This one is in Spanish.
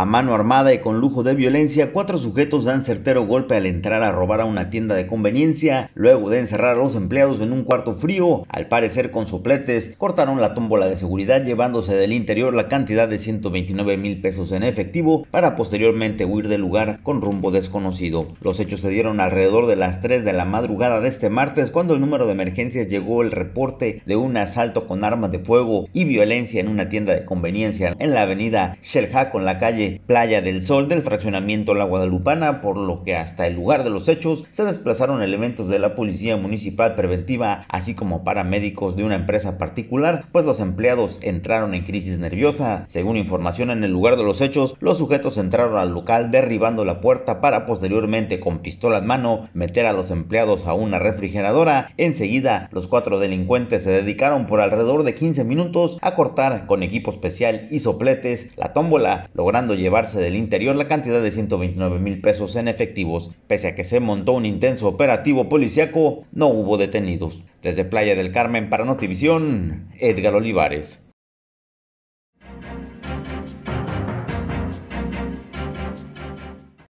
A mano armada y con lujo de violencia, cuatro sujetos dan certero golpe al entrar a robar a una tienda de conveniencia, luego de encerrar a los empleados en un cuarto frío, al parecer con sopletes, cortaron la tómbola de seguridad llevándose del interior la cantidad de 129 mil pesos en efectivo para posteriormente huir del lugar con rumbo desconocido. Los hechos se dieron alrededor de las 3 de la madrugada de este martes cuando el número de emergencias llegó el reporte de un asalto con armas de fuego y violencia en una tienda de conveniencia en la avenida Shelha con la calle Playa del Sol del fraccionamiento La Guadalupana, por lo que hasta el lugar de los hechos se desplazaron elementos de la Policía Municipal Preventiva, así como paramédicos de una empresa particular, pues los empleados entraron en crisis nerviosa. Según información en el lugar de los hechos, los sujetos entraron al local derribando la puerta para posteriormente con pistola en mano meter a los empleados a una refrigeradora. Enseguida, los cuatro delincuentes se dedicaron por alrededor de 15 minutos a cortar con equipo especial y sopletes la tómbola, logrando llevarse del interior la cantidad de 129 mil pesos en efectivos. Pese a que se montó un intenso operativo policiaco, no hubo detenidos. Desde Playa del Carmen para Notivisión, Edgar Olivares.